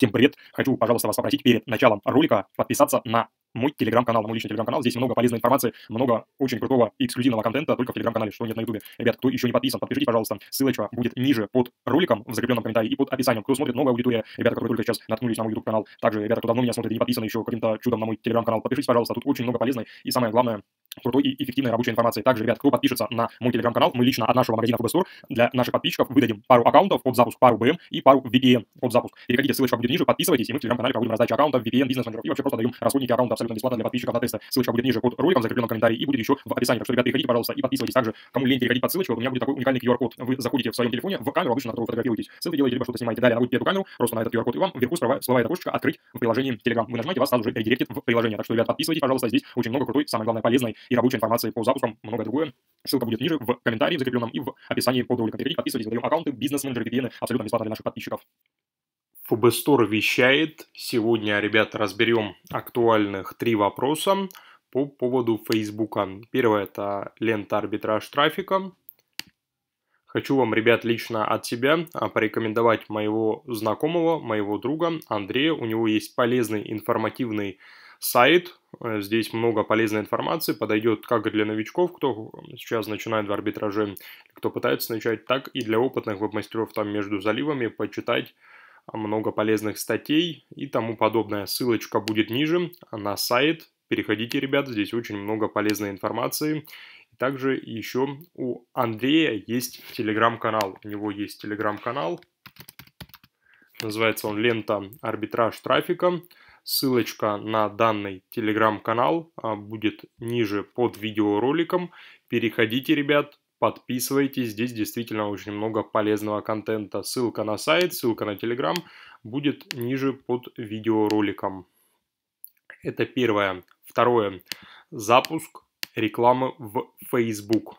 Всем привет! Хочу, пожалуйста, вас попросить перед началом ролика подписаться на мой телеграм-канал, мой личный телеграм-канал. Здесь много полезной информации, много очень крутого и эксклюзивного контента только в телеграм-канале, что нет на ютубе. Ребят, кто еще не подписан, подпишитесь, пожалуйста. Ссылочка будет ниже под роликом в закрепленном комментарии и под описанием. Кто смотрит, новая аудитория, ребята, которые только сейчас наткнулись на мой YouTube канал Также, ребята, кто давно меня смотрит и не подписаны еще каким-то чудом на мой телеграм-канал, подпишитесь, пожалуйста. Тут очень много полезной и самое главное, крутой и эффективной рабочей информации. Также, ребят, кто подпишется на мой телеграм-канал, мы лично от нашего магазина Фудестор для наших подписчиков выдадим пару аккаунтов под запуск, пару БМ и пару VPN под запуск. Переходите, ссылочка будет ниже, подписывайтесь, и мы в телеграм-канале проводим раздачу аккаунтов, VPN, бизнес-менеджеров и вообще просто даем расходники аккаунта абсолютно бесплатно для подписчиков на тесты. Ссылочка будет ниже под роликом, закрепленном комментарии и будет еще в описании. Так что, ребят, переходите, пожалуйста, и подписывайтесь. Также, кому лень переходить под ссылочкой, у меня будет такой уникальный QR-код. Вы заходите в своем телефоне в камеру, обычно на которую фотографируетесь. Ссылки делаете, либо что-то снимаете. Далее наводите эту камеру, просто на этот QR-код, и вам вверху справа, слова окошечко «Открыть в приложении Telegram». Вы нажимаете, вас сразу же редиректит в приложение. Так что, ребят, подписывайтесь, пожалуйста, здесь очень много крутой, самое главное, полезной и рабочей информации по запускам, многое другое. Ссылка будет ниже в комментарии в закрепленном и в описании под роликом. Переходите, подписывайтесь, задаем аккаунты, бизнес-менеджеры, VPN, абсолютно бесплатно для наших подписчиков. Фубестор вещает. Сегодня, ребята, разберем актуальных три вопроса по поводу Фейсбука. Первое – это лента арбитраж трафика. Хочу вам, ребят, лично от себя а, порекомендовать моего знакомого, моего друга Андрея. У него есть полезный информативный сайт, Э, здесь много полезной информации, подойдет как для новичков, кто сейчас начинает в арбитраже, кто пытается начать, так и для опытных веб-мастеров там между заливами почитать а, много полезных статей и тому подобное. Ссылочка будет ниже на сайт. Переходите, ребят, здесь очень много полезной информации. Также еще у Андрея есть телеграм-канал. У него есть телеграм-канал. Называется он «Лента арбитраж трафика». Ссылочка на данный телеграм-канал а, будет ниже под видеороликом. Переходите, ребят, подписывайтесь, здесь действительно очень много полезного контента. Ссылка на сайт, ссылка на телеграм будет ниже под видеороликом. Это первое. Второе. Запуск рекламы в Facebook.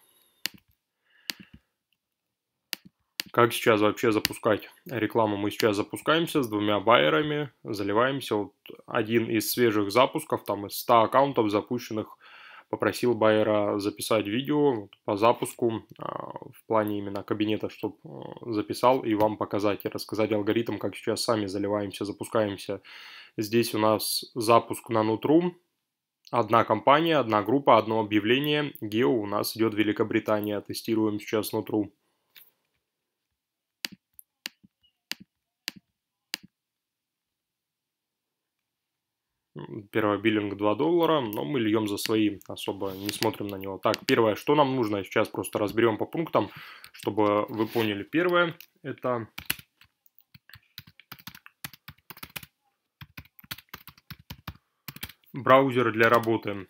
Как сейчас вообще запускать рекламу? Мы сейчас запускаемся с двумя байерами, заливаемся. Вот один из свежих запусков, там из 100 аккаунтов запущенных, попросил байера записать видео по запуску а, в плане именно кабинета, чтобы а, записал и вам показать и рассказать алгоритм, как сейчас сами заливаемся, запускаемся. Здесь у нас запуск на Nutrum, одна компания, одна группа, одно объявление. Гео у нас идет Великобритания, тестируем сейчас Nutrum. Первый биллинг 2 доллара, но мы льем за свои, особо не смотрим на него. Так, первое, что нам нужно, сейчас просто разберем по пунктам, чтобы вы поняли. Первое, это браузер для работы.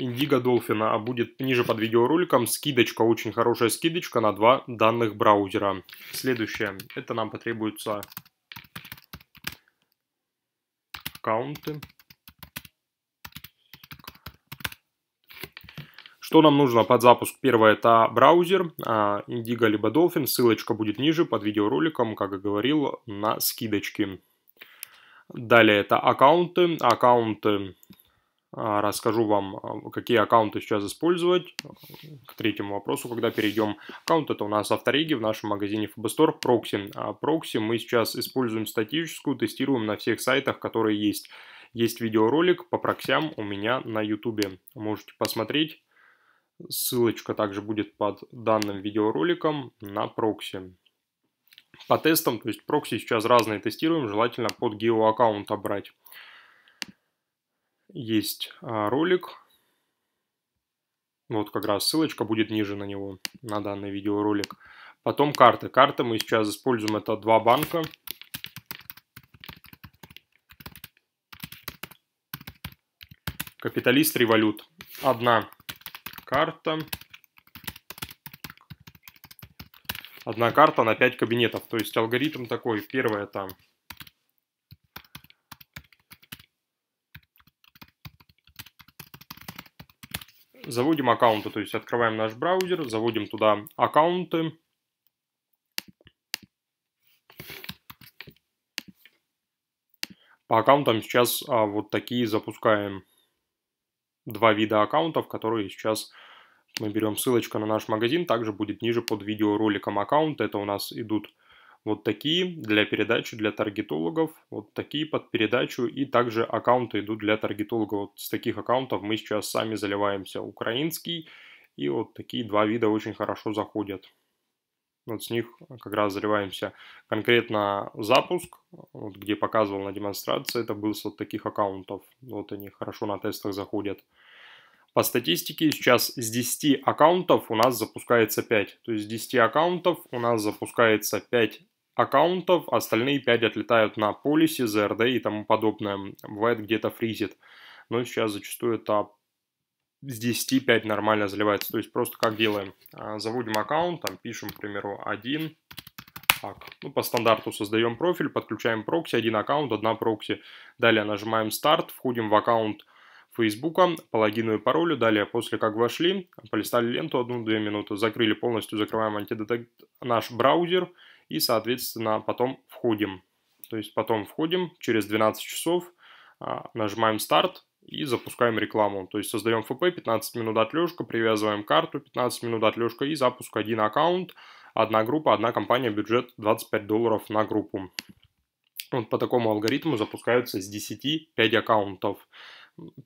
Индиго Долфина, а будет ниже под видеороликом скидочка, очень хорошая скидочка на два данных браузера. Следующее, это нам потребуется аккаунты. Что нам нужно под запуск? Первое это браузер, Indigo а, либо Dolphin, ссылочка будет ниже под видеороликом, как и говорил, на скидочки. Далее это аккаунты. Аккаунты а, расскажу вам, а, какие аккаунты сейчас использовать. К третьему вопросу, когда перейдем. Аккаунт это у нас автореги в нашем магазине FBStore Proxy. Proxy мы сейчас используем статическую, тестируем на всех сайтах, которые есть. Есть видеоролик по проксям у меня на YouTube. Можете посмотреть. Ссылочка также будет под данным видеороликом на прокси. По тестам, то есть прокси сейчас разные тестируем, желательно под гео геоаккаунт брать есть а, ролик. Вот как раз ссылочка будет ниже на него, на данный видеоролик. Потом карты. Карты мы сейчас используем, это два банка. Капиталист револют. Одна карта. Одна карта на 5 кабинетов. То есть алгоритм такой. Первое там заводим аккаунты, то есть открываем наш браузер, заводим туда аккаунты. По аккаунтам сейчас а, вот такие запускаем два вида аккаунтов, которые сейчас мы берем ссылочка на наш магазин, также будет ниже под видеороликом аккаунт. Это у нас идут вот такие для передачи для таргетологов, вот такие под передачу и также аккаунты идут для таргетологов. Вот с таких аккаунтов мы сейчас сами заливаемся украинский и вот такие два вида очень хорошо заходят. Вот с них как раз заливаемся конкретно запуск, вот где показывал на демонстрации, это был с вот таких аккаунтов. Вот они хорошо на тестах заходят. По статистике сейчас с 10 аккаунтов у нас запускается 5. То есть с 10 аккаунтов у нас запускается 5 аккаунтов, остальные 5 отлетают на полисе, ZRD и тому подобное. Бывает где-то фризит. Но сейчас зачастую это с 10 5 нормально заливается. То есть просто как делаем? А, заводим аккаунт, там пишем, к примеру, 1 так, ну, по стандарту создаем профиль, подключаем прокси, один аккаунт, одна прокси. Далее нажимаем старт, входим в аккаунт Фейсбука по логину и паролю. Далее, после как вошли, полистали ленту одну-две минуты, закрыли полностью, закрываем антидетект наш браузер и, соответственно, потом входим. То есть потом входим, через 12 часов а, нажимаем старт и запускаем рекламу. То есть создаем ФП, 15 минут отлежка, привязываем карту, 15 минут отлежка и запуск один аккаунт, одна группа, одна компания, бюджет 25 долларов на группу. Вот по такому алгоритму запускаются с 10 5 аккаунтов.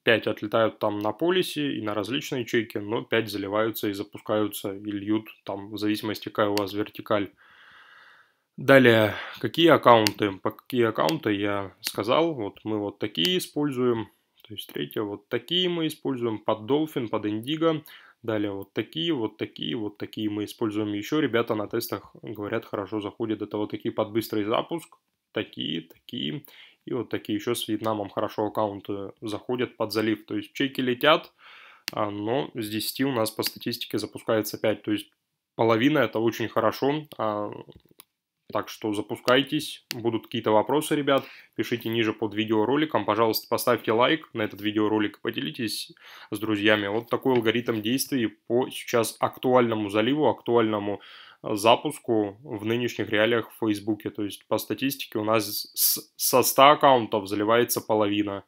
5 отлетают там на полисе и на различные чеки, но 5 заливаются и запускаются и льют, там, в зависимости, какая у вас вертикаль. Далее, какие аккаунты? По какие аккаунты я сказал, вот мы вот такие используем, то есть третье, вот такие мы используем под Dolphin, под Indigo, далее вот такие, вот такие, вот такие мы используем еще. Ребята на тестах говорят, хорошо заходят это вот такие под быстрый запуск, такие, такие и вот такие еще с Вьетнамом хорошо аккаунты заходят под залив. То есть чеки летят, а, но с 10 у нас по статистике запускается 5. То есть половина это очень хорошо. А, так что запускайтесь. Будут какие-то вопросы, ребят, пишите ниже под видеороликом. Пожалуйста, поставьте лайк на этот видеоролик и поделитесь с друзьями. Вот такой алгоритм действий по сейчас актуальному заливу, актуальному запуску в нынешних реалиях в Фейсбуке. То есть по статистике у нас со 100 аккаунтов заливается половина,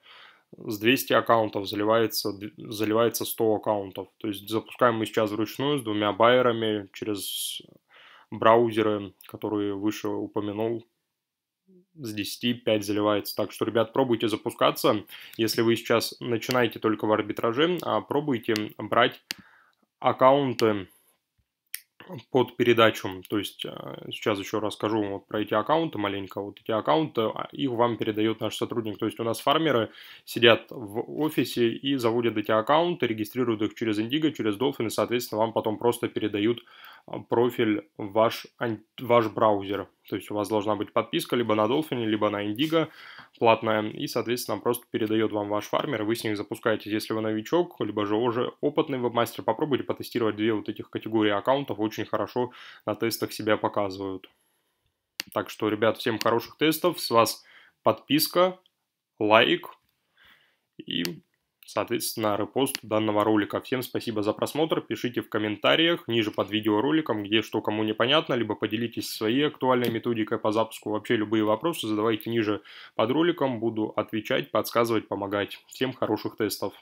с 200 аккаунтов заливается, заливается 100 аккаунтов. То есть запускаем мы сейчас вручную с двумя байерами через браузеры, которые выше упомянул, с 10 5 заливается. Так что, ребят, пробуйте запускаться. Если вы сейчас начинаете только в арбитраже, а пробуйте брать аккаунты под передачу, то есть э, сейчас еще расскажу вот про эти аккаунты маленько, вот эти аккаунты, а, их вам передает наш сотрудник, то есть у нас фармеры сидят в офисе и заводят эти аккаунты, регистрируют их через Indigo, через Dolphin, и, соответственно, вам потом просто передают Э, профиль ваш, ваш браузер. То есть у вас должна быть подписка либо на Dolphin, либо на Indigo платная, и, соответственно, просто передает вам ваш фармер, вы с них запускаете, если вы новичок, либо же уже опытный мастер, попробуйте потестировать две вот этих категории аккаунтов, очень хорошо на тестах себя показывают. Так что, ребят, всем хороших тестов, с вас подписка, лайк и соответственно, репост данного ролика. Всем спасибо за просмотр, пишите в комментариях ниже под видеороликом, где что кому непонятно, либо поделитесь своей актуальной методикой по запуску, вообще любые вопросы задавайте ниже под роликом, буду отвечать, подсказывать, помогать. Всем хороших тестов!